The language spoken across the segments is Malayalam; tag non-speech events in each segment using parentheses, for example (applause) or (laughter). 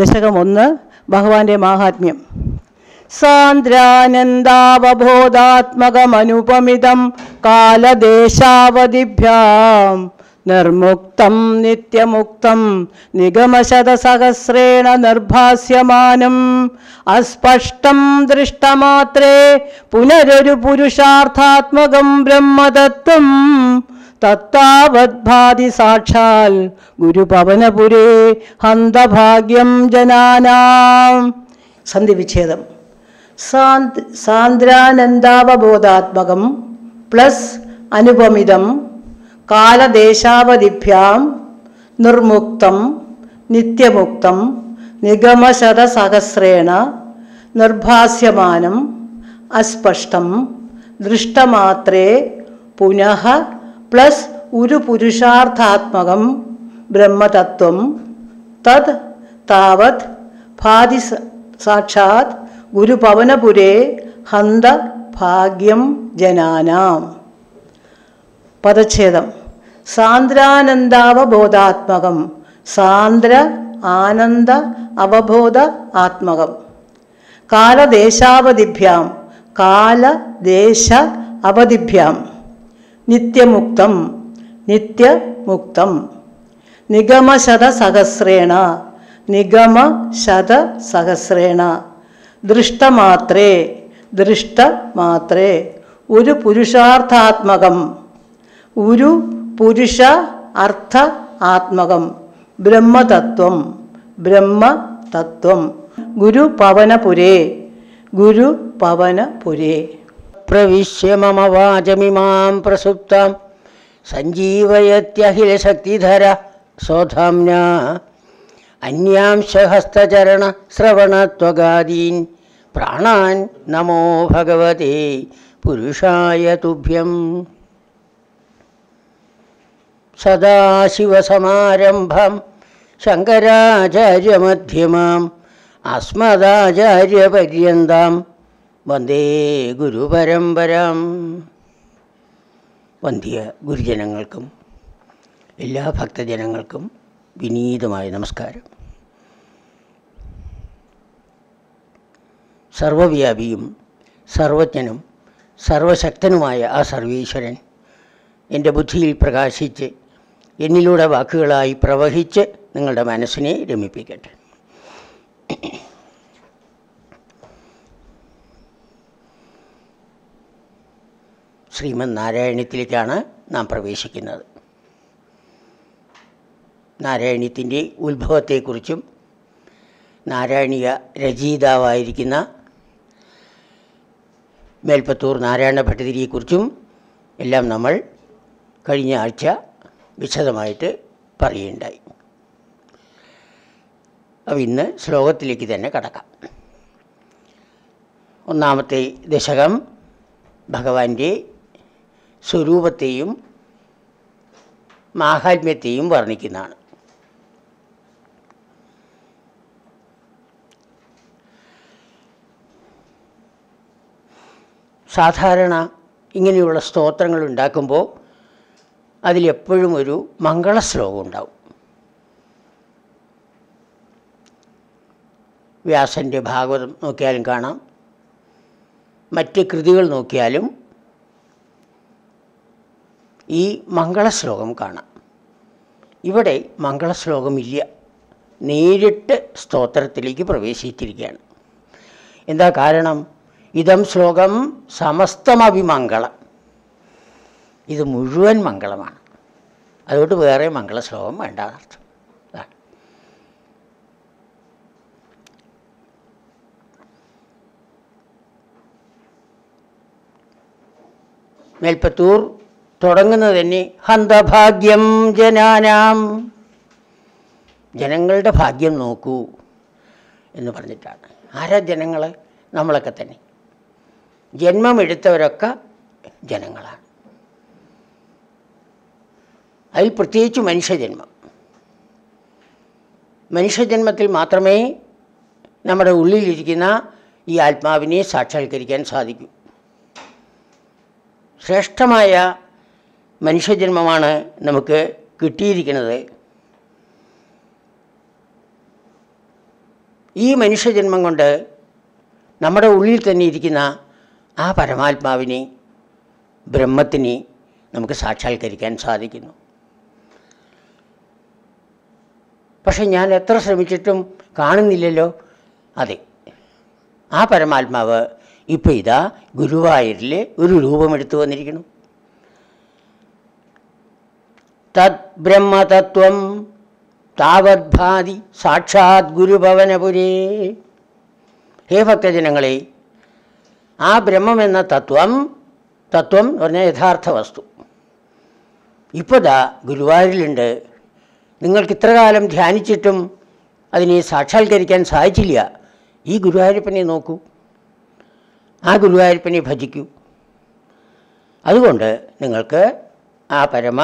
ദശകം ഒന്ന് ഭഗവാന്റെ മാഹാത്മ്യം സാന്ദ്രാനന്ദാവബോധാത്മകമനുപമിതം കാലദേശാവധിഭ്യാം നിർമുക്തം നിത്യമുക്തം നിഗമശതസഹസ്രേണ നിർഭാസ്യമാനം അസ്പഷ്ടം ദൃഷ്ടമാത്രേ പുനരൊരു പുരുഷാർത്ഥാത്മകം ബ്രഹ്മതത്വം തത്താവദ്ഭാതി സാക്ഷാൽ ഗുരുപവനപുരേ ഹന്തഭാഗ്യം ജനാനാം സന്ധിവിച്ഛേദം സാന്ദ് സാന്ദ്രാനന്ദാവബോധാത്മകം പ്ലസ് അനുപമിതം കാലദേശാവധിഭ്യാം നിർമുക്തം നിത്യമുക്തം നിഗമശതസഹസ്രേണ നിർഭാസ്യമാനം അസ്പഷ്ടം ദൃഷ്ടമാത്രേ പുനഃ പ്ലസ് ഒരു പുരുഷാർത്ഥാത്മകം ബ്രഹ്മതത്വം തത് താവത് ഭാതി സാക്ഷാത് ഗുരുപവനപുരേ ഹന്ത ഭാഗ്യം ജനാനാം പദച്ഛേദം സാന്ദ്രാനന്ദാവബോധാത്മകം സാന്ദ്ര ആനന്ദ അവബോധ ആത്മകം കാലദേശാവധിഭ്യാം കാലദേശ അവധിഭ്യാം നിത്യമുക്തം നിത്യമുക്തം നിഗമശതസഹസ്രേണ നിഗമശതസഹസ്രേണ ദൃഷ്ടമാത്രേ ദൃഷ്ടമാത്രേ ഒരു പുരുഷാർത്ഥാത്മകം ഒരു പുരുഷ അർത്ഥ ആത്മകം ബ്രഹ്മതത്വം ബ്രഹ്മതത്വം ഗുരു പവനപുരേ ഗുരു പവനപുരേ प्रविश्य मम वाचमिमां प्रसुप्तां सञ्जीवयत्यखिलशक्तिधर सोधाम्ना अन्यांश हस्तचरणश्रवणत्वगादीन् प्राणान् नमो भगवते पुरुषाय तुभ्यम् सदाशिवसमारम्भं शङ्कराचार्यमध्यमाम् मध्यमाम् വന്ദേ ഗുരുപരമ്പരാം വന്ധ്യ ഗുരുജനങ്ങൾക്കും എല്ലാ ഭക്തജനങ്ങൾക്കും വിനീതമായ നമസ്കാരം സർവവ്യാപിയും സർവജ്ഞനും സർവശക്തനുമായ ആ സർവീശ്വരൻ എൻ്റെ ബുദ്ധിയിൽ പ്രകാശിച്ച് എന്നിലൂടെ വാക്കുകളായി പ്രവഹിച്ച് നിങ്ങളുടെ മനസ്സിനെ രമിപ്പിക്കട്ടെ ശ്രീമന് നാരായണത്തിലേക്കാണ് നാം പ്രവേശിക്കുന്നത് നാരായണത്തിൻ്റെ ഉത്ഭവത്തെക്കുറിച്ചും നാരായണീയ രചയിതാവായിരിക്കുന്ന മേൽപ്പത്തൂർ നാരായണ ഭട്ടതിരിയെക്കുറിച്ചും എല്ലാം നമ്മൾ കഴിഞ്ഞ ആഴ്ച വിശദമായിട്ട് പറയുണ്ടായി അപ്പോൾ ഇന്ന് ശ്ലോകത്തിലേക്ക് തന്നെ കടക്കാം ഒന്നാമത്തെ ദശകം ഭഗവാന്റെ സ്വരൂപത്തെയും മാഹാത്മ്യത്തെയും വർണ്ണിക്കുന്നതാണ് സാധാരണ ഇങ്ങനെയുള്ള സ്തോത്രങ്ങൾ ഉണ്ടാക്കുമ്പോൾ അതിലെപ്പോഴും ഒരു മംഗളശ്ലോകം ഉണ്ടാവും വ്യാസൻ്റെ ഭാഗവതം നോക്കിയാലും കാണാം മറ്റ് കൃതികൾ നോക്കിയാലും ഈ മംഗളശ്ലോകം കാണാം ഇവിടെ മംഗളശ്ലോകമില്ല നേരിട്ട് സ്തോത്രത്തിലേക്ക് പ്രവേശിച്ചിരിക്കുകയാണ് എന്താ കാരണം ഇതം ശ്ലോകം സമസ്തമഭിമംഗളം ഇത് മുഴുവൻ മംഗളമാണ് അതുകൊണ്ട് വേറെ മംഗളശ്ലോകം വേണ്ട എന്നർത്ഥം മേൽപ്പത്തൂർ തുടങ്ങുന്നത് തന്നെ ഹന്തഭാഗ്യം ജനാനാം ജനങ്ങളുടെ ഭാഗ്യം നോക്കൂ എന്ന് പറഞ്ഞിട്ടാണ് ആരാ ജനങ്ങൾ നമ്മളൊക്കെ തന്നെ ജന്മമെടുത്തവരൊക്കെ ജനങ്ങളാണ് അതിൽ പ്രത്യേകിച്ച് മനുഷ്യജന്മം മനുഷ്യജന്മത്തിൽ മാത്രമേ നമ്മുടെ ഉള്ളിലിരിക്കുന്ന ഈ ആത്മാവിനെ സാക്ഷാത്കരിക്കാൻ സാധിക്കൂ ശ്രേഷ്ഠമായ മനുഷ്യജന്മമാണ് നമുക്ക് കിട്ടിയിരിക്കുന്നത് ഈ മനുഷ്യജന്മം കൊണ്ട് നമ്മുടെ ഉള്ളിൽ തന്നെ ഇരിക്കുന്ന ആ പരമാത്മാവിനെ ബ്രഹ്മത്തിനെ നമുക്ക് സാക്ഷാത്കരിക്കാൻ സാധിക്കുന്നു പക്ഷെ ഞാൻ എത്ര ശ്രമിച്ചിട്ടും കാണുന്നില്ലല്ലോ അതെ ആ പരമാത്മാവ് ഇപ്പോൾ ഇതാ ഗുരുവായൂരിൽ ഒരു രൂപമെടുത്തു വന്നിരിക്കുന്നു തദ്ബ്രഹ്മതത്വം താവത്ഭാതി സാക്ഷാത് ഗുരുഭവനപുരേ ഹേ ഭക്തജനങ്ങളെ ആ എന്ന തത്വം തത്വം എന്ന് പറഞ്ഞാൽ യഥാർത്ഥ വസ്തു ഇപ്പോൾ ദാ ഗുരുവായൂരിലുണ്ട് നിങ്ങൾക്ക് ഇത്ര കാലം ധ്യാനിച്ചിട്ടും അതിനെ സാക്ഷാത്കരിക്കാൻ സാധിച്ചില്ല ഈ ഗുരുവായൂരപ്പനെ നോക്കൂ ആ ഗുരുവായൂരപ്പനെ ഭജിക്കൂ അതുകൊണ്ട് നിങ്ങൾക്ക് ആ പരമ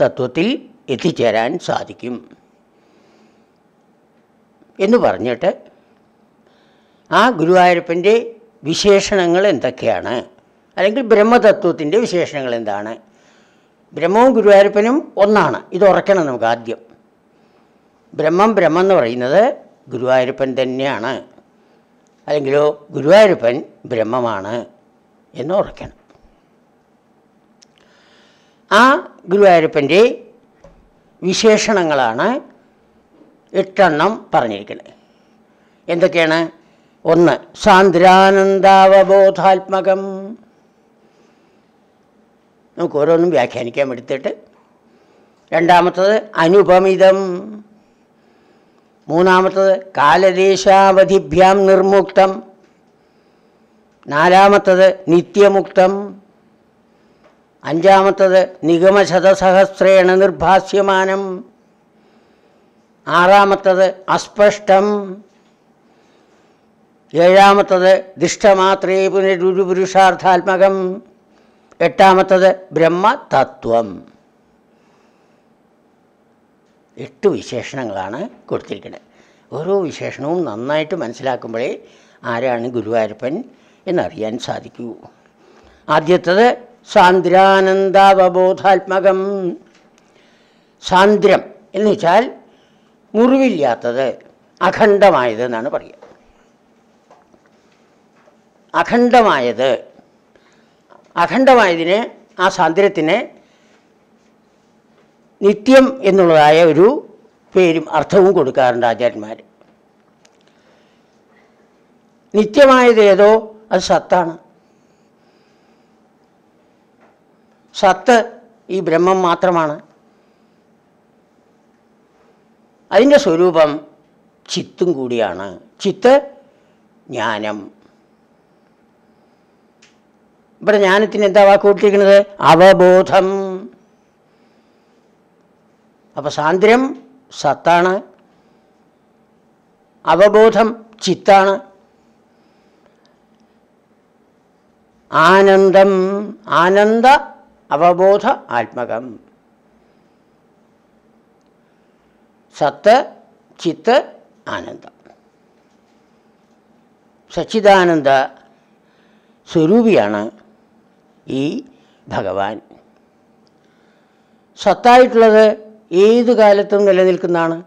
തത്വത്തിൽ എത്തിച്ചേരാൻ സാധിക്കും എന്ന് പറഞ്ഞിട്ട് ആ ഗുരുവായൂരപ്പൻ്റെ വിശേഷണങ്ങൾ എന്തൊക്കെയാണ് അല്ലെങ്കിൽ ബ്രഹ്മതത്വത്തിൻ്റെ വിശേഷണങ്ങൾ എന്താണ് ബ്രഹ്മവും ഗുരുവായൂരപ്പനും ഒന്നാണ് ഇത് ഉറക്കണം നമുക്ക് ആദ്യം ബ്രഹ്മം ബ്രഹ്മം എന്ന് പറയുന്നത് ഗുരുവായൂരപ്പൻ തന്നെയാണ് അല്ലെങ്കിലോ ഗുരുവായൂരപ്പൻ ബ്രഹ്മമാണ് എന്ന് ഉറക്കണം ആ ഗുരുവായൂരപ്പൻ്റെ വിശേഷണങ്ങളാണ് എട്ടെണ്ണം പറഞ്ഞിരിക്കുന്നത് എന്തൊക്കെയാണ് ഒന്ന് സാന്ദ്രാനന്ദാവബോധാത്മകം നമുക്ക് ഓരോന്നും വ്യാഖ്യാനിക്കാൻ എടുത്തിട്ട് രണ്ടാമത്തത് അനുപമിതം മൂന്നാമത്തത് കാലദേശാവധിഭ്യാം നിർമുക്തം നാലാമത്തത് നിത്യമുക്തം അഞ്ചാമത്തത് നിഗമശതസഹസ്രേണ നിർഭാസ്യമാനം ആറാമത്തത് അസ്പഷ്ടം ഏഴാമത്തത് ദിഷ്ടമാത്രേ പുനരുപുരുഷാർത്ഥാത്മകം എട്ടാമത്തത് ബ്രഹ്മതത്വം എട്ട് വിശേഷണങ്ങളാണ് കൊടുത്തിരിക്കുന്നത് ഓരോ വിശേഷണവും നന്നായിട്ട് മനസ്സിലാക്കുമ്പോഴേ ആരാണ് ഗുരുവായൂരപ്പൻ എന്നറിയാൻ സാധിക്കൂ ആദ്യത്തത് സാന്ദ്രാനന്ദാവബോധാത്മകം സാന്ദ്രം എന്ന് വെച്ചാൽ മുറിവില്ലാത്തത് അഖണ്ഡമായത് എന്നാണ് പറയുക അഖണ്ഡമായത് അഖണ്ഡമായതിനെ ആ സാന്ദ്രത്തിനെ നിത്യം എന്നുള്ളതായ ഒരു പേരും അർത്ഥവും കൊടുക്കാറുണ്ട് ആചാര്യന്മാർ നിത്യമായത് ഏതോ അത് സത്താണ് സത്ത് ഈ ബ്രഹ്മം മാത്രമാണ് അതിൻ്റെ സ്വരൂപം ചിത്തും കൂടിയാണ് ചിത്ത് ജ്ഞാനം ഇവിടെ ജ്ഞാനത്തിന് എന്താ വാക്ക് കൊടുത്തിരിക്കുന്നത് അവബോധം അപ്പോൾ സാന്ദ്രം സത്താണ് അവബോധം ചിത്താണ് ആനന്ദം ആനന്ദ അവബോധ ആത്മകം സത്ത് ചിത്ത് ആനന്ദം സച്ചിദാനന്ദ സ്വരൂപിയാണ് ഈ ഭഗവാൻ സത്തായിട്ടുള്ളത് ഏതു കാലത്തും നിലനിൽക്കുന്നതാണ്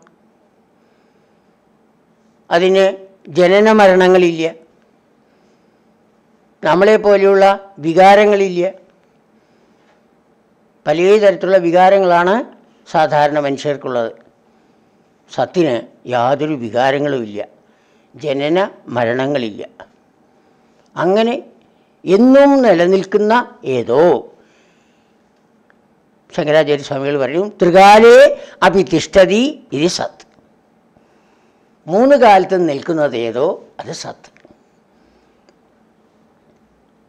അതിന് ജനന മരണങ്ങളില്ല നമ്മളെപ്പോലെയുള്ള വികാരങ്ങളില്ല വലിയ തരത്തിലുള്ള വികാരങ്ങളാണ് സാധാരണ മനുഷ്യർക്കുള്ളത് സത്തിന് യാതൊരു വികാരങ്ങളുമില്ല ജനന മരണങ്ങളില്ല അങ്ങനെ എന്നും നിലനിൽക്കുന്ന ഏതോ ശങ്കരാചാര്യ സ്വാമികൾ പറയും ത്രികാലേ അഭിതിഷ്ഠതി ഇത് സത്ത് മൂന്ന് കാലത്ത് നിൽക്കുന്നത് ഏതോ അത് സത്ത്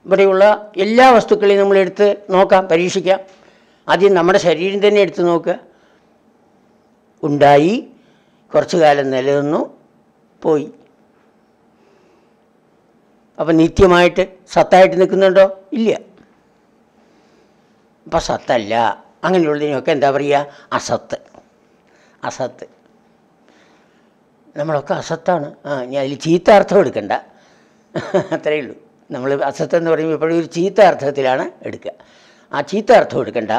ഇവിടെയുള്ള എല്ലാ വസ്തുക്കളെയും നമ്മളെടുത്ത് നോക്കാം പരീക്ഷിക്കാം ആദ്യം നമ്മുടെ ശരീരം തന്നെ എടുത്തു നോക്കുക ഉണ്ടായി കുറച്ചു കാലം നിലനിന്നു പോയി അപ്പം നിത്യമായിട്ട് സത്തായിട്ട് നിൽക്കുന്നുണ്ടോ ഇല്ല അപ്പം സത്തല്ല അങ്ങനെയുള്ളതിനൊക്കെ എന്താ പറയുക അസത്ത് അസത്ത് നമ്മളൊക്കെ അസത്താണ് ആ ഞാൻ അതിൽ ചീത്ത അർത്ഥം എടുക്കണ്ട അത്രയേ ഉള്ളൂ നമ്മൾ അസത്ത് എന്ന് പറയുമ്പോൾ ഇപ്പോഴും ഒരു ചീത്ത അർത്ഥത്തിലാണ് എടുക്കുക ആ ചീത്ത അർത്ഥം എടുക്കണ്ട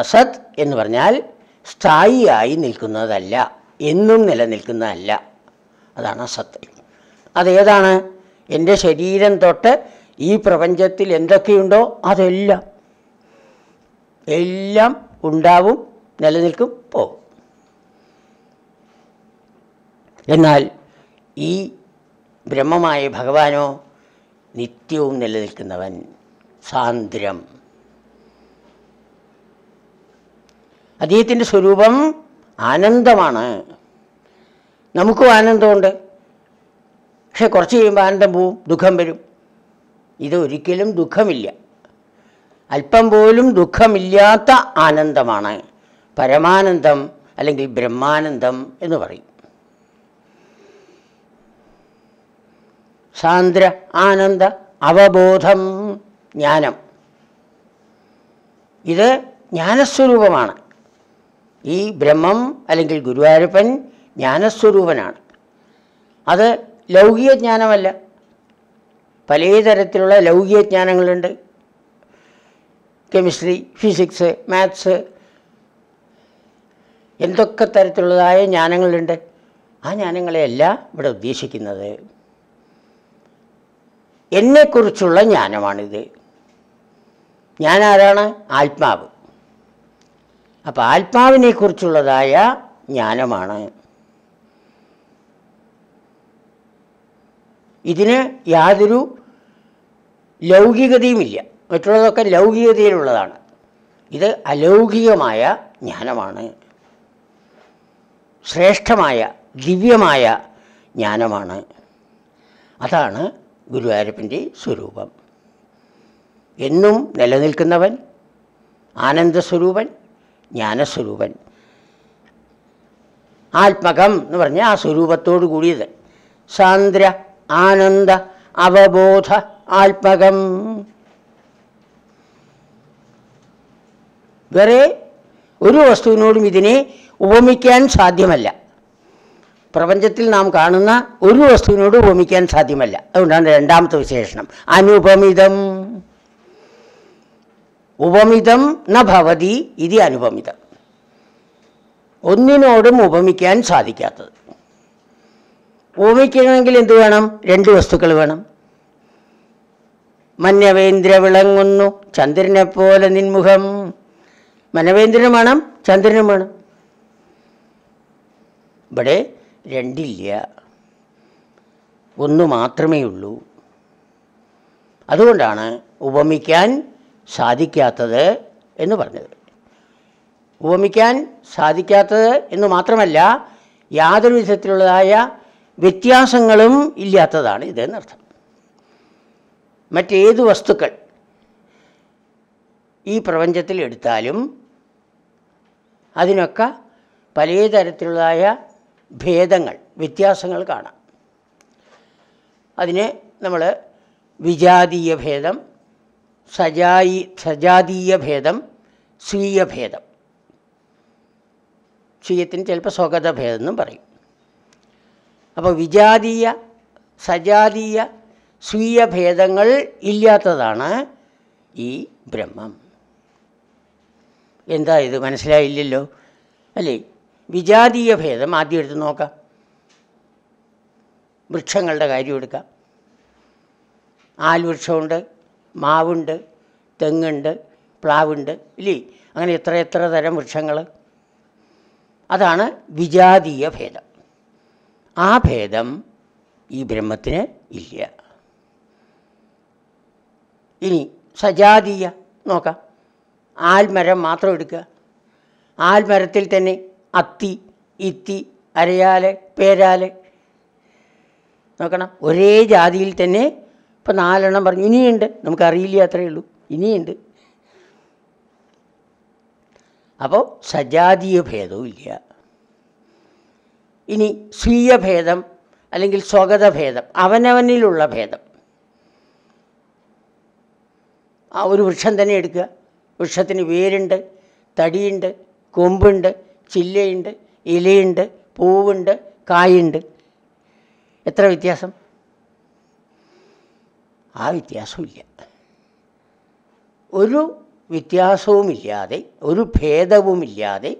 അസത് എന്ന് പറഞ്ഞാൽ സ്ഥായിയായി നിൽക്കുന്നതല്ല എന്നും നിലനിൽക്കുന്നതല്ല അതാണ് അസത് അതേതാണ് എൻ്റെ ശരീരം തൊട്ട് ഈ പ്രപഞ്ചത്തിൽ എന്തൊക്കെയുണ്ടോ അതെല്ലാം എല്ലാം ഉണ്ടാവും നിലനിൽക്കും പോവും എന്നാൽ ഈ ബ്രഹ്മമായ ഭഗവാനോ നിത്യവും നിലനിൽക്കുന്നവൻ സാന്ദ്രം അദ്ദേഹത്തിൻ്റെ സ്വരൂപം ആനന്ദമാണ് നമുക്കും ആനന്ദമുണ്ട് പക്ഷെ കുറച്ച് കഴിയുമ്പോൾ ആനന്ദം പോവും ദുഃഖം വരും ഇത് ഒരിക്കലും ദുഃഖമില്ല അല്പം പോലും ദുഃഖമില്ലാത്ത ആനന്ദമാണ് പരമാനന്ദം അല്ലെങ്കിൽ ബ്രഹ്മാനന്ദം എന്ന് പറയും സാന്ദ്ര ആനന്ദ അവബോധം ജ്ഞാനം ഇത് ജ്ഞാനസ്വരൂപമാണ് ഈ ബ്രഹ്മം അല്ലെങ്കിൽ ഗുരുവായൂരപ്പൻ ജ്ഞാനസ്വരൂപനാണ് അത് ലൗകിക ജ്ഞാനമല്ല തരത്തിലുള്ള ലൗകിക ജ്ഞാനങ്ങളുണ്ട് കെമിസ്ട്രി ഫിസിക്സ് മാത്സ് എന്തൊക്കെ തരത്തിലുള്ളതായ ജ്ഞാനങ്ങളുണ്ട് ആ ജ്ഞാനങ്ങളെയല്ല ഇവിടെ ഉദ്ദേശിക്കുന്നത് എന്നെക്കുറിച്ചുള്ള ജ്ഞാനമാണിത് ഞാനാരാണ് ആരാണ് ആത്മാവ് അപ്പം ആത്മാവിനെക്കുറിച്ചുള്ളതായ ജ്ഞാനമാണ് ഇതിന് യാതൊരു ലൗകികതയുമില്ല മറ്റുള്ളതൊക്കെ ലൗകികതയിലുള്ളതാണ് ഇത് അലൗകികമായ ജ്ഞാനമാണ് ശ്രേഷ്ഠമായ ദിവ്യമായ ജ്ഞാനമാണ് അതാണ് ഗുരുവായൂരപ്പൻ്റെ സ്വരൂപം എന്നും നിലനിൽക്കുന്നവൻ ആനന്ദസ്വരൂപൻ ജ്ഞാനസ്വരൂപൻ ആത്മകം എന്ന് പറഞ്ഞാൽ ആ സ്വരൂപത്തോട് കൂടിയത് സാന്ദ്ര ആനന്ദ അവബോധ ആത്മകം വേറെ ഒരു വസ്തുവിനോടും ഇതിനെ ഉപമിക്കാൻ സാധ്യമല്ല പ്രപഞ്ചത്തിൽ നാം കാണുന്ന ഒരു വസ്തുവിനോട് ഉപമിക്കാൻ സാധ്യമല്ല അതുകൊണ്ടാണ് രണ്ടാമത്തെ വിശേഷണം അനുപമിതം ഉപമിതം ന ഇത് ഇതി അനുപമിതം ഒന്നിനോടും ഉപമിക്കാൻ സാധിക്കാത്തത് ഉപമിക്കണമെങ്കിൽ എന്ത് വേണം രണ്ട് വസ്തുക്കൾ വേണം മന്യവേന്ദ്ര വിളങ്ങുന്നു ചന്ദ്രനെ പോലെ നിൻമുഖം മനവേന്ദ്രനും വേണം ചന്ദ്രനും വേണം ഇവിടെ രണ്ടില്ല ഒന്ന് മാത്രമേ ഉള്ളൂ അതുകൊണ്ടാണ് ഉപമിക്കാൻ സാധിക്കാത്തത് എന്ന് പറഞ്ഞത് ഉപമിക്കാൻ സാധിക്കാത്തത് എന്ന് മാത്രമല്ല യാതൊരു വിധത്തിലുള്ളതായ വ്യത്യാസങ്ങളും ഇല്ലാത്തതാണ് ഇതെന്നർത്ഥം മറ്റേത് വസ്തുക്കൾ ഈ പ്രപഞ്ചത്തിൽ എടുത്താലും അതിനൊക്കെ തരത്തിലുള്ളതായ ഭേദങ്ങൾ വ്യത്യാസങ്ങൾ കാണാം അതിനെ നമ്മൾ വിജാതീയ ഭേദം സജായി സജാതീയഭേദം സ്വീയഭേദം സ്വീയത്തിന് ചിലപ്പോൾ ഭേദം എന്നും പറയും അപ്പോൾ വിജാതീയ സജാതീയ സ്വീയ ഭേദങ്ങൾ ഇല്ലാത്തതാണ് ഈ ബ്രഹ്മം എന്താ ഇത് മനസ്സിലായില്ലല്ലോ അല്ലേ വിജാതീയ ഭേദം ആദ്യം എടുത്ത് നോക്കാം വൃക്ഷങ്ങളുടെ കാര്യം എടുക്കാം ആൽവൃക്ഷമുണ്ട് മാവുണ്ട് തെങ്ങുണ്ട് പ്ലാവുണ്ട് ഇല്ലേ അങ്ങനെ എത്ര എത്ര തരം വൃക്ഷങ്ങൾ അതാണ് വിജാതീയ ഭേദം ആ ഭേദം ഈ ബ്രഹ്മത്തിന് ഇല്ല ഇനി സജാതീയ നോക്കാം ആൽമരം മാത്രം എടുക്കുക ആൽമരത്തിൽ തന്നെ അത്തി ഇത്തി അരയാല് പേരാല് നോക്കണം ഒരേ ജാതിയിൽ തന്നെ ഇപ്പം നാലെണ്ണം പറഞ്ഞു ഇനിയുണ്ട് നമുക്കറിയില്ല അത്രയേ ഉള്ളൂ ഇനിയുണ്ട് അപ്പോൾ സജാതീയ ഭേദവും ഇല്ല ഇനി സ്വീയ ഭേദം അല്ലെങ്കിൽ സ്വഗത ഭേദം അവനവനിലുള്ള ഭേദം ആ ഒരു വൃക്ഷം തന്നെ എടുക്കുക വൃക്ഷത്തിന് വേരുണ്ട് തടിയുണ്ട് കൊമ്പുണ്ട് ചില്ലയുണ്ട് ഇലയുണ്ട് പൂവുണ്ട് കായുണ്ട് എത്ര വ്യത്യാസം ആ വ്യത്യാസമില്ല ഒരു വ്യത്യാസവുമില്ലാതെ ഒരു ഭേദവുമില്ലാതെ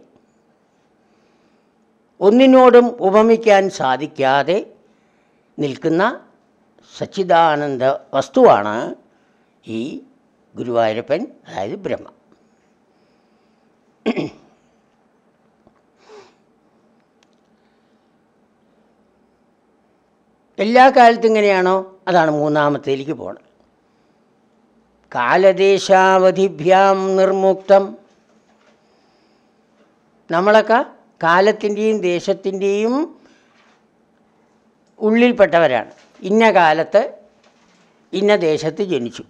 ഒന്നിനോടും ഉപമിക്കാൻ സാധിക്കാതെ നിൽക്കുന്ന സച്ചിദാനന്ദ വസ്തുവാണ് ഈ ഗുരുവായൂരപ്പൻ അതായത് ബ്രഹ്മ എല്ലാ കാലത്തും ഇങ്ങനെയാണോ അതാണ് മൂന്നാമത്തേലേക്ക് പോകണം കാലദേശാവധിഭ്യാം നിർമുക്തം നമ്മളൊക്കെ കാലത്തിൻ്റെയും ദേശത്തിൻ്റെയും ഉള്ളിൽപ്പെട്ടവരാണ് ഇന്ന കാലത്ത് ഇന്ന ദേശത്ത് ജനിച്ചു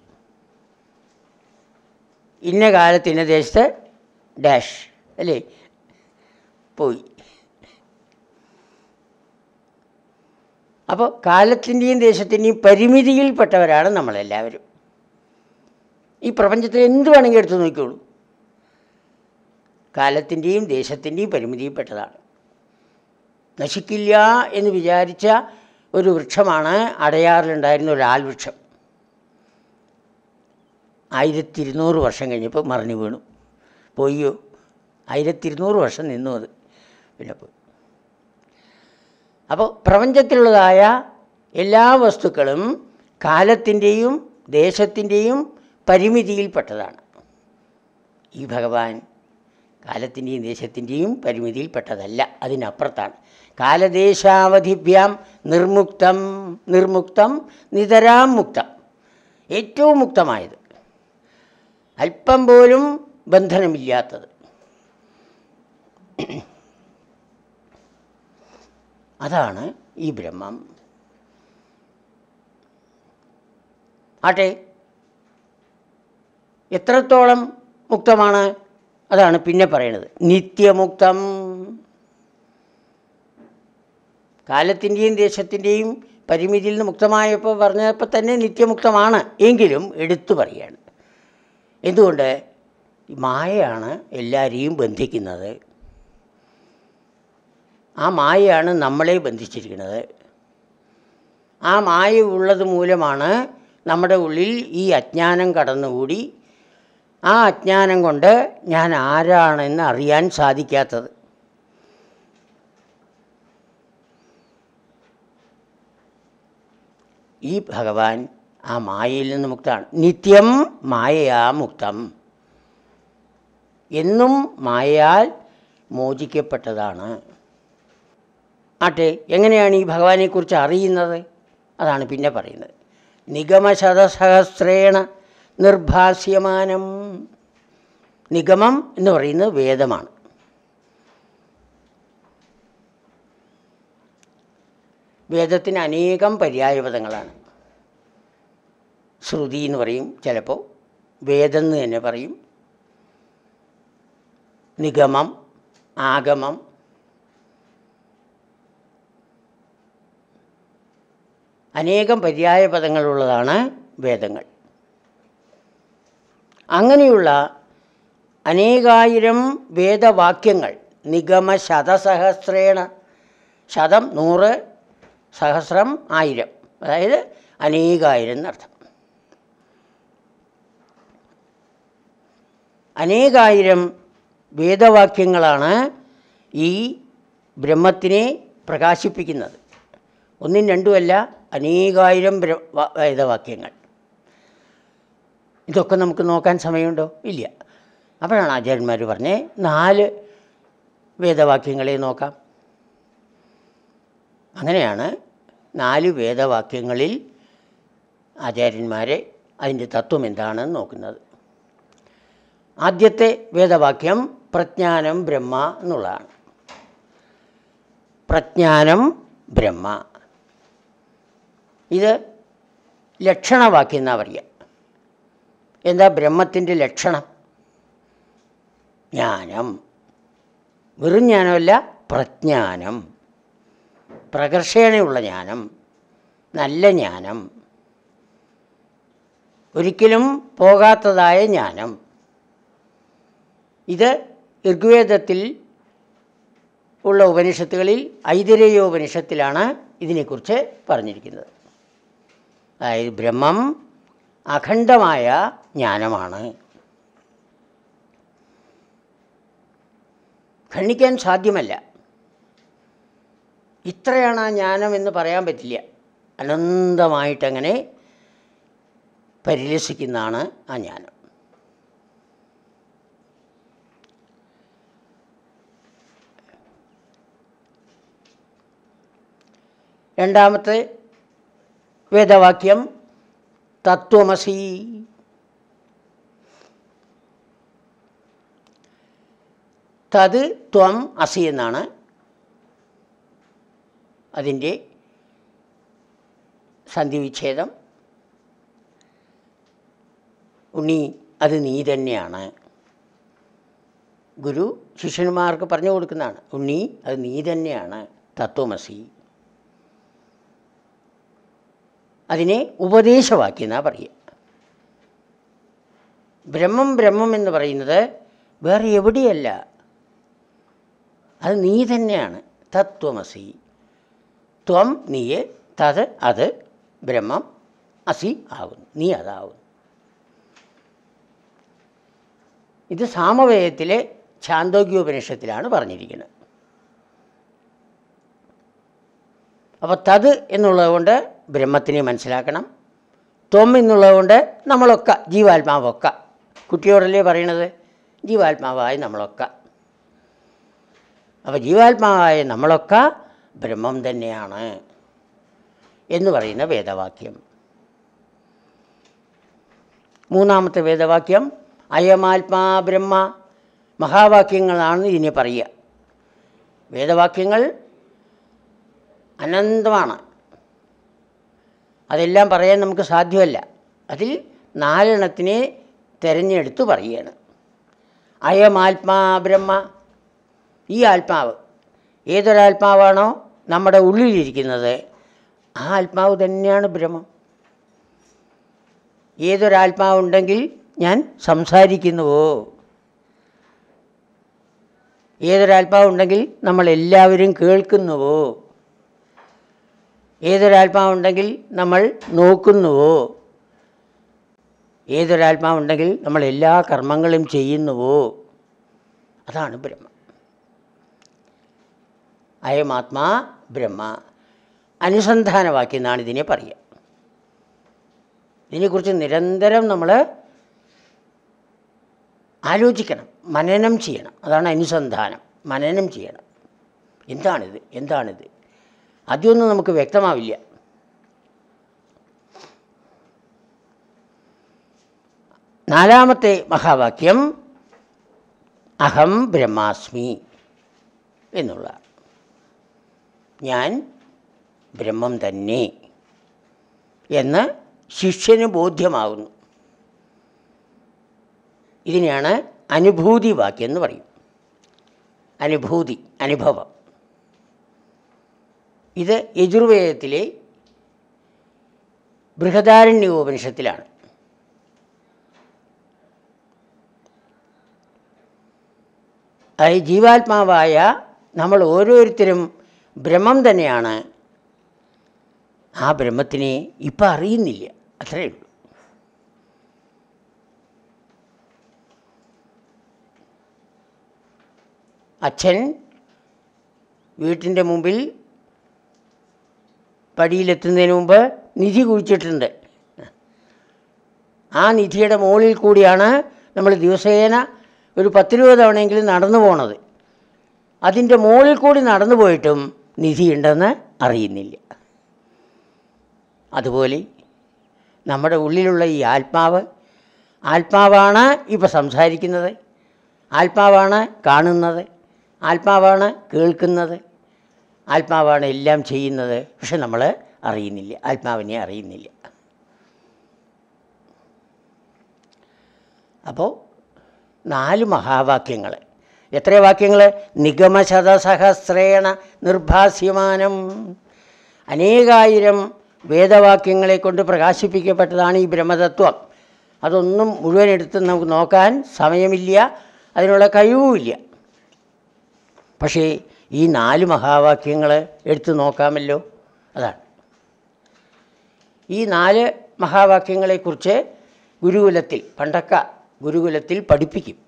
ഇന്ന കാലത്ത് ഇന്ന ദേശത്ത് ഡാഷ് അല്ലേ പോയി അപ്പോൾ കാലത്തിൻ്റെയും ദേശത്തിൻ്റെയും പരിമിതിയിൽപ്പെട്ടവരാണ് നമ്മളെല്ലാവരും ഈ പ്രപഞ്ചത്തിൽ എന്ത് വേണമെങ്കിൽ എടുത്തു നോക്കിയോളൂ കാലത്തിൻ്റെയും ദേശത്തിൻ്റെയും പരിമിതിയിൽപ്പെട്ടതാണ് നശിക്കില്ല എന്ന് വിചാരിച്ച ഒരു വൃക്ഷമാണ് അടയാറിലുണ്ടായിരുന്ന ഒരു ആൽവൃക്ഷം ആയിരത്തി ഇരുന്നൂറ് വർഷം കഴിഞ്ഞപ്പോൾ മറിഞ്ഞു വീണു പോയോ ആയിരത്തി ഇരുന്നൂറ് വർഷം നിന്നു അത് പിന്നെ അപ്പോൾ പ്രപഞ്ചത്തിലുള്ളതായ എല്ലാ വസ്തുക്കളും കാലത്തിൻ്റെയും ദേശത്തിൻ്റെയും പരിമിതിയിൽപ്പെട്ടതാണ് ഈ ഭഗവാൻ കാലത്തിൻ്റെയും ദേശത്തിൻ്റെയും പരിമിതിയിൽപ്പെട്ടതല്ല അതിനപ്പുറത്താണ് കാലദേശാവധിഭ്യാം നിർമുക്തം നിർമുക്തം നിതരാം മുക്തം ഏറ്റവും മുക്തമായത് അല്പം പോലും ബന്ധനമില്ലാത്തത് അതാണ് ഈ ബ്രഹ്മം ആട്ടെ എത്രത്തോളം മുക്തമാണ് അതാണ് പിന്നെ പറയുന്നത് നിത്യമുക്തം കാലത്തിൻ്റെയും ദേശത്തിൻ്റെയും പരിമിതിയിൽ നിന്ന് മുക്തമായപ്പോൾ പറഞ്ഞപ്പോൾ തന്നെ നിത്യമുക്തമാണ് എങ്കിലും എടുത്തു പറയാണ് എന്തുകൊണ്ട് മായയാണ് എല്ലാവരെയും ബന്ധിക്കുന്നത് ആ മായയാണ് നമ്മളെ ബന്ധിച്ചിരിക്കുന്നത് ആ മായ ഉള്ളത് മൂലമാണ് നമ്മുടെ ഉള്ളിൽ ഈ അജ്ഞാനം കടന്നുകൂടി ആ അജ്ഞാനം കൊണ്ട് ഞാൻ ആരാണെന്ന് അറിയാൻ സാധിക്കാത്തത് ഈ ഭഗവാൻ ആ മായയിൽ നിന്ന് മുക്തമാണ് നിത്യം മായയാ മുക്തം എന്നും മായയാൽ മോചിക്കപ്പെട്ടതാണ് ആട്ടെ എങ്ങനെയാണ് ഈ ഭഗവാനെക്കുറിച്ച് അറിയുന്നത് അതാണ് പിന്നെ പറയുന്നത് നിഗമശതസഹസ്രേണ നിർഭാസ്യമാനം നിഗമം എന്ന് പറയുന്നത് വേദമാണ് വേദത്തിന് അനേകം പര്യായപദങ്ങളാണ് ശ്രുതി എന്ന് പറയും ചിലപ്പോൾ വേദം എന്ന് തന്നെ പറയും നിഗമം ആഗമം അനേകം പര്യായ പദങ്ങളുള്ളതാണ് വേദങ്ങൾ അങ്ങനെയുള്ള അനേകായിരം വേദവാക്യങ്ങൾ നിഗമ ശതസഹസ്രേണ ശതം നൂറ് സഹസ്രം ആയിരം അതായത് അനേകായിരം എന്നർത്ഥം അനേകായിരം വേദവാക്യങ്ങളാണ് ഈ ബ്രഹ്മത്തിനെ പ്രകാശിപ്പിക്കുന്നത് ഒന്നും രണ്ടുമല്ല അനേകായിരം വേദവാക്യങ്ങൾ ഇതൊക്കെ നമുക്ക് നോക്കാൻ സമയമുണ്ടോ ഇല്ല അപ്പോഴാണ് ആചാര്യന്മാർ പറഞ്ഞേ നാല് വേദവാക്യങ്ങളെ നോക്കാം അങ്ങനെയാണ് നാല് വേദവാക്യങ്ങളിൽ ആചാര്യന്മാരെ അതിൻ്റെ തത്വം എന്താണെന്ന് നോക്കുന്നത് ആദ്യത്തെ വേദവാക്യം പ്രജ്ഞാനം ബ്രഹ്മ എന്നുള്ളതാണ് പ്രജ്ഞാനം ബ്രഹ്മ ഇത് ലക്ഷണവാക്യം എന്നാ പറയുക എന്താ ബ്രഹ്മത്തിൻ്റെ ലക്ഷണം ജ്ഞാനം വെറും ജ്ഞാനമല്ല പ്രജ്ഞാനം പ്രകർഷേണയുള്ള ജ്ഞാനം നല്ല ജ്ഞാനം ഒരിക്കലും പോകാത്തതായ ജ്ഞാനം ഇത് ഋഗ്വേദത്തിൽ ഉള്ള ഉപനിഷത്തുകളിൽ ഐതിരേയോപനിഷത്തിലാണ് ഉപനിഷത്തിലാണ് ഇതിനെക്കുറിച്ച് പറഞ്ഞിരിക്കുന്നത് അതായത് ബ്രഹ്മം അഖണ്ഡമായ ജ്ഞാനമാണ് ഖണ്ഡിക്കാൻ സാധ്യമല്ല ഇത്രയാണ് ആ ജ്ഞാനം എന്ന് പറയാൻ പറ്റില്ല അനന്തമായിട്ടങ്ങനെ പരിലസിക്കുന്നതാണ് ആ ജ്ഞാനം രണ്ടാമത്തെ വേദവാക്യം തത്വമസി തത് ത്വം അസി എന്നാണ് അതിൻ്റെ സന്ധിവിച്ഛേദം ഉണ്ണി അത് നീ തന്നെയാണ് ഗുരു ശിഷ്യന്മാർക്ക് പറഞ്ഞു കൊടുക്കുന്നതാണ് ഉണ്ണി അത് നീ തന്നെയാണ് തത്വമസി അതിനെ ഉപദേശവാക്യം എന്നാണ് പറയുക ബ്രഹ്മം ബ്രഹ്മം എന്ന് പറയുന്നത് വേറെ എവിടെയല്ല അത് നീ തന്നെയാണ് തത്വമസി ത്വം നീയെ തത് അത് ബ്രഹ്മം അസി ആകുന്നു നീ അതാവുന്നു ഇത് സാമവേദത്തിലെ ഛാന്തോഗ്യോപനിഷത്തിലാണ് പറഞ്ഞിരിക്കുന്നത് അപ്പോൾ തത് എന്നുള്ളത് കൊണ്ട് ബ്രഹ്മത്തിനെ മനസ്സിലാക്കണം ത്വം എന്നുള്ളതുകൊണ്ട് നമ്മളൊക്കെ ജീവാത്മാവൊക്കെ കുട്ടിയോടല്ലേ പറയണത് ജീവാത്മാവായി നമ്മളൊക്കെ അപ്പോൾ ജീവാത്മാവായ നമ്മളൊക്കെ ബ്രഹ്മം തന്നെയാണ് എന്ന് പറയുന്ന വേദവാക്യം മൂന്നാമത്തെ വേദവാക്യം അയമാത്മാ ബ്രഹ്മ മഹാവാക്യങ്ങളാണ് ഇതിനെ പറയുക വേദവാക്യങ്ങൾ അനന്തമാണ് അതെല്ലാം പറയാൻ നമുക്ക് സാധ്യമല്ല അതിൽ നാലെണ്ണത്തിനെ തിരഞ്ഞെടുത്ത് പറയുകയാണ് അയമാത്മാ ബ്രഹ്മ ഈ ആത്മാവ് ഏതൊരാത്മാവാണോ നമ്മുടെ ഉള്ളിലിരിക്കുന്നത് ആ ആത്മാവ് തന്നെയാണ് ബ്രഹ്മം ഏതൊരാത്മാവുണ്ടെങ്കിൽ ഞാൻ സംസാരിക്കുന്നുവോ ഏതൊരാത്മാവുണ്ടെങ്കിൽ നമ്മളെല്ലാവരും കേൾക്കുന്നുവോ ഏതൊരാത്മാവുണ്ടെങ്കിൽ നമ്മൾ നോക്കുന്നുവോ ഏതൊരാത്മാവുണ്ടെങ്കിൽ നമ്മൾ എല്ലാ കർമ്മങ്ങളും ചെയ്യുന്നുവോ അതാണ് ബ്രഹ്മ അയമാത്മാ ബ്രഹ്മ അനുസന്ധാനവാക്യം എന്നാണ് ഇതിനെ പറയുക ഇതിനെക്കുറിച്ച് നിരന്തരം നമ്മൾ ആലോചിക്കണം മനനം ചെയ്യണം അതാണ് അനുസന്ധാനം മനനം ചെയ്യണം എന്താണിത് എന്താണിത് അതൊന്നും നമുക്ക് വ്യക്തമാവില്ല നാലാമത്തെ മഹാവാക്യം അഹം ബ്രഹ്മാസ്മി എന്നുള്ള ഞാൻ ബ്രഹ്മം തന്നെ എന്ന് ശിഷ്യന് ബോധ്യമാകുന്നു ഇതിനെയാണ് അനുഭൂതി വാക്യം എന്ന് പറയും അനുഭൂതി അനുഭവം ഇത് യജുർവേദത്തിലെ ബൃഹദാരണ്യോപനിഷത്തിലാണ് അതായത് ജീവാത്മാവായ നമ്മൾ ഓരോരുത്തരും ബ്രഹ്മം തന്നെയാണ് ആ ബ്രഹ്മത്തിനെ ഇപ്പം അറിയുന്നില്ല അത്രയേ ഉള്ളൂ അച്ഛൻ വീട്ടിൻ്റെ മുമ്പിൽ പടിയിലെത്തുന്നതിന് മുമ്പ് നിധി കുഴിച്ചിട്ടുണ്ട് ആ നിധിയുടെ മുകളിൽ കൂടിയാണ് നമ്മൾ ദിവസേന ഒരു പത്ത് രൂപ തവണയെങ്കിലും നടന്നു പോണത് അതിൻ്റെ മുകളിൽ കൂടി നടന്നു പോയിട്ടും നിധിയുണ്ടെന്ന് അറിയുന്നില്ല അതുപോലെ നമ്മുടെ ഉള്ളിലുള്ള ഈ ആത്മാവ് ആത്മാവാണ് ഇപ്പോൾ സംസാരിക്കുന്നത് ആത്മാവാണ് കാണുന്നത് ആത്മാവാണ് കേൾക്കുന്നത് ആത്മാവാണ് എല്ലാം ചെയ്യുന്നത് പക്ഷെ നമ്മൾ അറിയുന്നില്ല ആത്മാവിനെ അറിയുന്നില്ല അപ്പോൾ നാല് മഹാവാക്യങ്ങൾ എത്ര വാക്യങ്ങൾ നിഗമശതസഹസ്രേണ നിർഭാസ്യമാനം അനേകായിരം വേദവാക്യങ്ങളെ കൊണ്ട് പ്രകാശിപ്പിക്കപ്പെട്ടതാണ് ഈ ബ്രഹ്മതത്വം അതൊന്നും മുഴുവൻ എടുത്ത് നമുക്ക് നോക്കാൻ സമയമില്ല അതിനുള്ള കഴിവുമില്ല പക്ഷേ ഈ നാല് മഹാവാക്യങ്ങളെ എടുത്തു നോക്കാമല്ലോ അതാണ് ഈ നാല് മഹാവാക്യങ്ങളെക്കുറിച്ച് ഗുരുകുലത്തിൽ പണ്ടക്ക ഗുരുകുലത്തിൽ പഠിപ്പിക്കും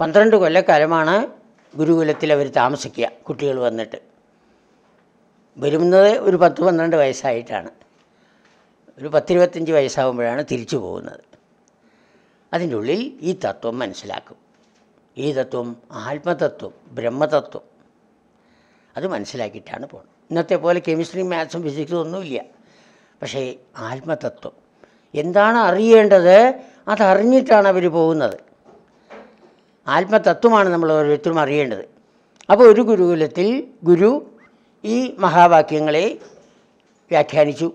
പന്ത്രണ്ട് കൊല്ലക്കാലമാണ് ഗുരുകുലത്തിൽ അവർ താമസിക്കുക കുട്ടികൾ വന്നിട്ട് വരുന്നത് ഒരു പത്ത് പന്ത്രണ്ട് വയസ്സായിട്ടാണ് ഒരു പത്തിരുപത്തഞ്ച് വയസ്സാകുമ്പോഴാണ് തിരിച്ചു പോകുന്നത് അതിൻ്റെ ഉള്ളിൽ ഈ തത്വം മനസ്സിലാക്കും ഈ തത്വം ആത്മതത്വം ബ്രഹ്മതത്വം അത് മനസ്സിലാക്കിയിട്ടാണ് പോകുന്നത് ഇന്നത്തെ പോലെ കെമിസ്ട്രി മാത്സും ഫിസിക്സും ഒന്നുമില്ല പക്ഷേ ആത്മതത്വം എന്താണ് അറിയേണ്ടത് അതറിഞ്ഞിട്ടാണ് അവർ പോകുന്നത് ആത്മതത്വമാണ് നമ്മൾ ഓരോരുത്തരും അറിയേണ്ടത് അപ്പോൾ ഒരു ഗുരുകുലത്തിൽ ഗുരു ഈ മഹാവാക്യങ്ങളെ വ്യാഖ്യാനിച്ചു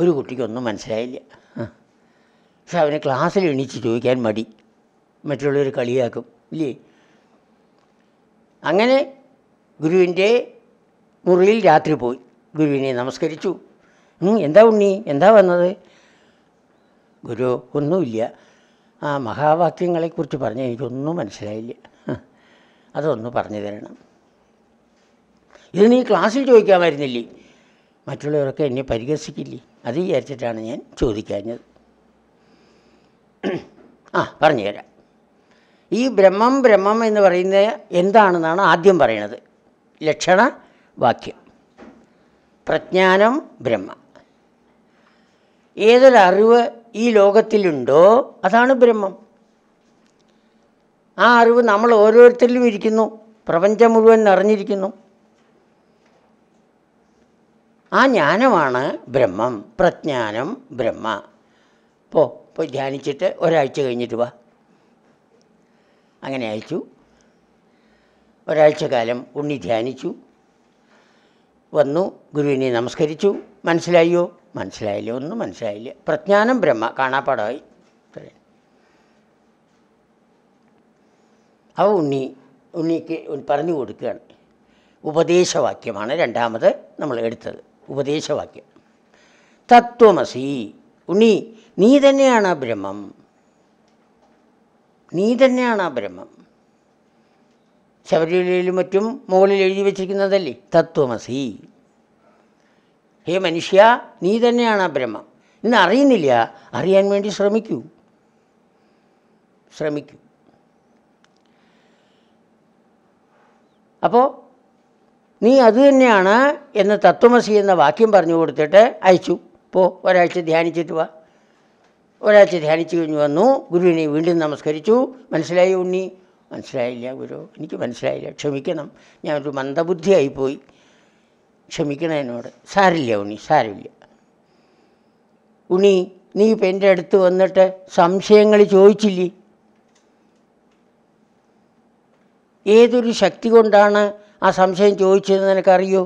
ഒരു കുട്ടിക്കൊന്നും മനസ്സിലായില്ല പക്ഷെ അവന് ക്ലാസ്സിൽ എണീച്ച് ചോദിക്കാൻ മടി മറ്റുള്ളവർ കളിയാക്കും ഇല്ലേ അങ്ങനെ ഗുരുവിൻ്റെ മുറിയിൽ രാത്രി പോയി ഗുരുവിനെ നമസ്കരിച്ചു എന്താ ഉണ്ണി എന്താ വന്നത് ഗുരു ഒന്നുമില്ല ആ മഹാവാക്യങ്ങളെക്കുറിച്ച് പറഞ്ഞാൽ എനിക്കൊന്നും മനസ്സിലായില്ല അതൊന്ന് പറഞ്ഞു തരണം ഇത് നീ ക്ലാസ്സിൽ ചോദിക്കാമായിരുന്നില്ലേ മറ്റുള്ളവരൊക്കെ എന്നെ പരിഹസിക്കില്ലേ അത് വിചാരിച്ചിട്ടാണ് ഞാൻ ചോദിക്കാഞ്ഞത് (clears throat) ആ പറഞ്ഞുതരാം ഈ ബ്രഹ്മം ബ്രഹ്മം എന്ന് പറയുന്നത് എന്താണെന്നാണ് ആദ്യം പറയണത് ലക്ഷണ വാക്യം പ്രജ്ഞാനം ബ്രഹ്മ ഏതൊരറിവ് ഈ ലോകത്തിലുണ്ടോ അതാണ് ബ്രഹ്മം ആ അറിവ് നമ്മൾ ഓരോരുത്തരിലും ഇരിക്കുന്നു പ്രപഞ്ചം മുഴുവൻ നിറഞ്ഞിരിക്കുന്നു ആ ജ്ഞാനമാണ് ബ്രഹ്മം പ്രജ്ഞാനം ബ്രഹ്മ പോ പോയി ധ്യാനിച്ചിട്ട് ഒരാഴ്ച കഴിഞ്ഞിട്ട് വാ അങ്ങനെ അയച്ചു കാലം ഉണ്ണി ധ്യാനിച്ചു വന്നു ഗുരുവിനെ നമസ്കരിച്ചു മനസ്സിലായോ മനസ്സിലായില്ല ഒന്നും മനസ്സിലായില്ല പ്രജ്ഞാനം ബ്രഹ്മ കാണാപ്പാടായി അവ ഉണ്ണി ഉണ്ണിക്ക് പറഞ്ഞു കൊടുക്കുകയാണ് ഉപദേശവാക്യമാണ് രണ്ടാമത് നമ്മൾ എടുത്തത് ഉപദേശവാക്യം തത്വമസി ഉണ്ണി നീ തന്നെയാണ് ബ്രഹ്മം നീ തന്നെയാണ് ആ ബ്രഹ്മം ശബരിമലയിലും മറ്റും മുകളിൽ എഴുതി വച്ചിരിക്കുന്നതല്ലേ തത്വമസി ഹേ മനുഷ്യ നീ തന്നെയാണ് ആ ബ്രഹ്മം ഇന്ന് അറിയുന്നില്ല അറിയാൻ വേണ്ടി ശ്രമിക്കൂ ശ്രമിക്കൂ അപ്പോൾ നീ അത് തന്നെയാണ് എന്ന് തത്വമസി എന്ന വാക്യം പറഞ്ഞു കൊടുത്തിട്ട് അയച്ചു പോ ഒരാഴ്ച ധ്യാനിച്ചിട്ട് വാ ഒരാഴ്ച ധ്യാനിച്ചു കഴിഞ്ഞ് വന്നു ഗുരുവിനെ വീണ്ടും നമസ്കരിച്ചു മനസ്സിലായി ഉണ്ണി മനസ്സിലായില്ല ഗുരു എനിക്ക് മനസ്സിലായില്ല ക്ഷമിക്കണം ഞാനൊരു മന്ദബുദ്ധിയായിപ്പോയി ക്ഷമിക്കണം എന്നോട് സാരില്ല ഉണ്ണി സാരില്ല ഉണ്ണി നീ ഇപ്പം എൻ്റെ അടുത്ത് വന്നിട്ട് സംശയങ്ങൾ ചോദിച്ചില്ലേ ഏതൊരു ശക്തി കൊണ്ടാണ് ആ സംശയം ചോദിച്ചതെന്ന് നിനക്കറിയോ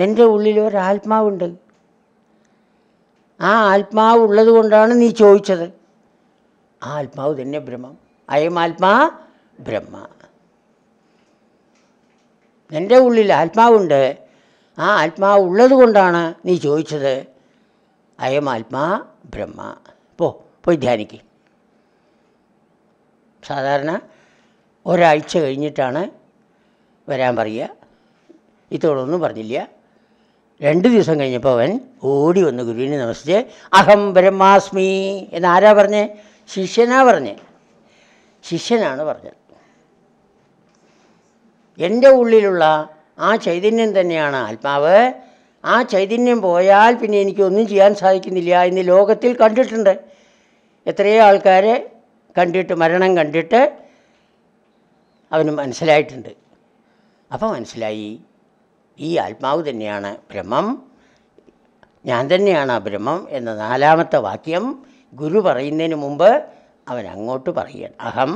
നിൻ്റെ ഉള്ളിൽ ഒരാത്മാവുണ്ട് ആ ആത്മാവ് ഉള്ളത് കൊണ്ടാണ് നീ ചോദിച്ചത് ആ ആത്മാവ് തന്നെ ബ്രഹ്മം അയം ആത്മാ ബ്രഹ്മ എൻ്റെ ഉള്ളിൽ ആത്മാവുണ്ട് ആ ആത്മാവ് ഉള്ളത് കൊണ്ടാണ് നീ ചോദിച്ചത് അയം ആത്മാ ബ്രഹ്മ പോ പോയി ധ്യാനിക്ക് സാധാരണ ഒരാഴ്ച കഴിഞ്ഞിട്ടാണ് വരാൻ പറയുക ഇത്തോടൊന്നും പറഞ്ഞില്ല രണ്ട് ദിവസം കഴിഞ്ഞപ്പോൾ അവൻ ഓടി വന്ന് ഗുരുവിനെ നമസ്തേ അഹം ബ്രഹ്മാസ്മി എന്നാരാ പറഞ്ഞേ ശിഷ്യനാ പറഞ്ഞേ ശിഷ്യനാണ് പറഞ്ഞത് എൻ്റെ ഉള്ളിലുള്ള ആ ചൈതന്യം തന്നെയാണ് ആത്മാവ് ആ ചൈതന്യം പോയാൽ പിന്നെ എനിക്കൊന്നും ചെയ്യാൻ സാധിക്കുന്നില്ല ഇന്ന് ലോകത്തിൽ കണ്ടിട്ടുണ്ട് എത്രയോ ആൾക്കാരെ കണ്ടിട്ട് മരണം കണ്ടിട്ട് അവന് മനസ്സിലായിട്ടുണ്ട് അപ്പോൾ മനസ്സിലായി ഈ ആത്മാവ് തന്നെയാണ് ബ്രഹ്മം ഞാൻ തന്നെയാണ് ആ ബ്രഹ്മം എന്ന നാലാമത്തെ വാക്യം ഗുരു പറയുന്നതിന് മുമ്പ് അവൻ അങ്ങോട്ട് പറയുകയാണ് അഹം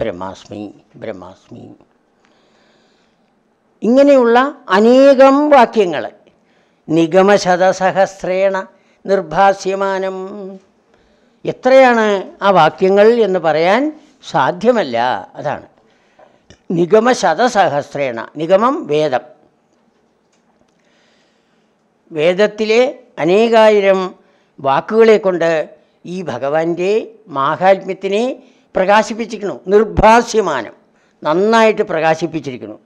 ബ്രഹ്മാസ്മി ബ്രഹ്മാസ്മി ഇങ്ങനെയുള്ള അനേകം വാക്യങ്ങൾ നിഗമശതസഹസ്രേണ നിർഭാസ്യമാനം എത്രയാണ് ആ വാക്യങ്ങൾ എന്ന് പറയാൻ സാധ്യമല്ല അതാണ് നിഗമശതസഹസ്രേണ നിഗമം വേദം വേദത്തിലെ അനേകായിരം വാക്കുകളെ കൊണ്ട് ഈ ഭഗവാന്റെ മാഹാത്മ്യത്തിനെ പ്രകാശിപ്പിച്ചിരിക്കുന്നു നിർഭാസ്യമാനം നന്നായിട്ട് പ്രകാശിപ്പിച്ചിരിക്കുന്നു